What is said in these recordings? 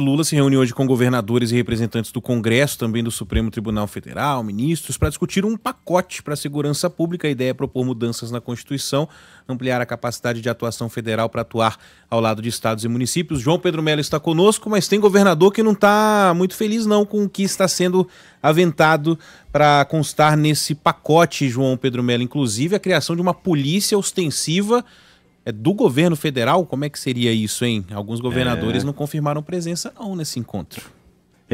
Lula se reuniu hoje com governadores e representantes do Congresso, também do Supremo Tribunal Federal, ministros, para discutir um pacote para a segurança pública. A ideia é propor mudanças na Constituição, ampliar a capacidade de atuação federal para atuar ao lado de estados e municípios. João Pedro Melo está conosco, mas tem governador que não está muito feliz não com o que está sendo aventado para constar nesse pacote, João Pedro Melo. Inclusive a criação de uma polícia ostensiva é do governo federal? Como é que seria isso, hein? Alguns governadores é... não confirmaram presença não nesse encontro.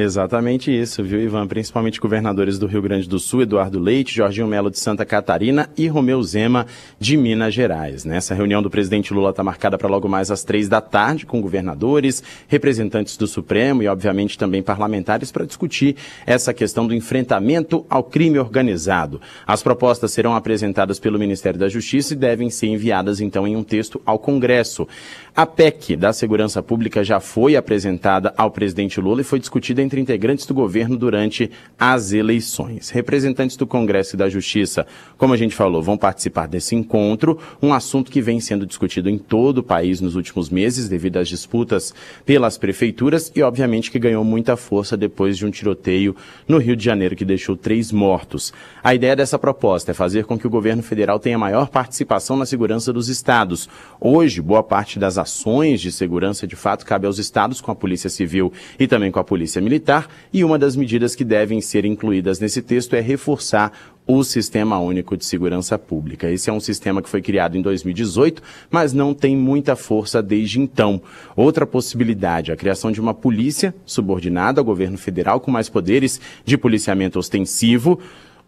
Exatamente isso, viu, Ivan? Principalmente governadores do Rio Grande do Sul, Eduardo Leite, Jorginho Melo de Santa Catarina e Romeu Zema de Minas Gerais. Nessa né? reunião do presidente Lula está marcada para logo mais às três da tarde, com governadores, representantes do Supremo e, obviamente, também parlamentares para discutir essa questão do enfrentamento ao crime organizado. As propostas serão apresentadas pelo Ministério da Justiça e devem ser enviadas, então, em um texto ao Congresso. A PEC da Segurança Pública já foi apresentada ao presidente Lula e foi discutida em entre integrantes do governo durante as eleições. Representantes do Congresso e da Justiça, como a gente falou, vão participar desse encontro, um assunto que vem sendo discutido em todo o país nos últimos meses, devido às disputas pelas prefeituras e, obviamente, que ganhou muita força depois de um tiroteio no Rio de Janeiro que deixou três mortos. A ideia dessa proposta é fazer com que o governo federal tenha maior participação na segurança dos estados. Hoje, boa parte das ações de segurança de fato cabe aos estados com a Polícia Civil e também com a Polícia Militar militar, e uma das medidas que devem ser incluídas nesse texto é reforçar o Sistema Único de Segurança Pública. Esse é um sistema que foi criado em 2018, mas não tem muita força desde então. Outra possibilidade, a criação de uma polícia subordinada ao governo federal com mais poderes de policiamento ostensivo,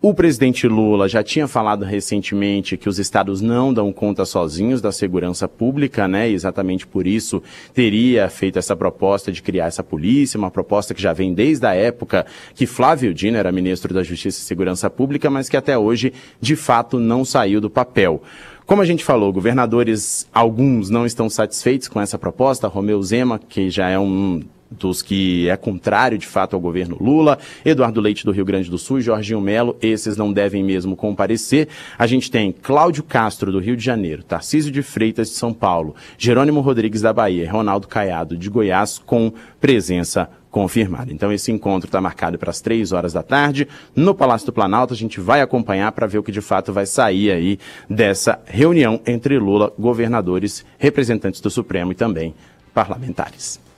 o presidente Lula já tinha falado recentemente que os estados não dão conta sozinhos da segurança pública, né? exatamente por isso teria feito essa proposta de criar essa polícia, uma proposta que já vem desde a época que Flávio Dino era ministro da Justiça e Segurança Pública, mas que até hoje, de fato, não saiu do papel. Como a gente falou, governadores, alguns não estão satisfeitos com essa proposta. Romeu Zema, que já é um dos que é contrário de fato ao governo Lula, Eduardo Leite do Rio Grande do Sul e Jorginho Melo, esses não devem mesmo comparecer. A gente tem Cláudio Castro do Rio de Janeiro, Tarcísio de Freitas de São Paulo, Jerônimo Rodrigues da Bahia Ronaldo Caiado de Goiás com presença confirmada. Então esse encontro está marcado para as três horas da tarde no Palácio do Planalto. A gente vai acompanhar para ver o que de fato vai sair aí dessa reunião entre Lula, governadores, representantes do Supremo e também parlamentares.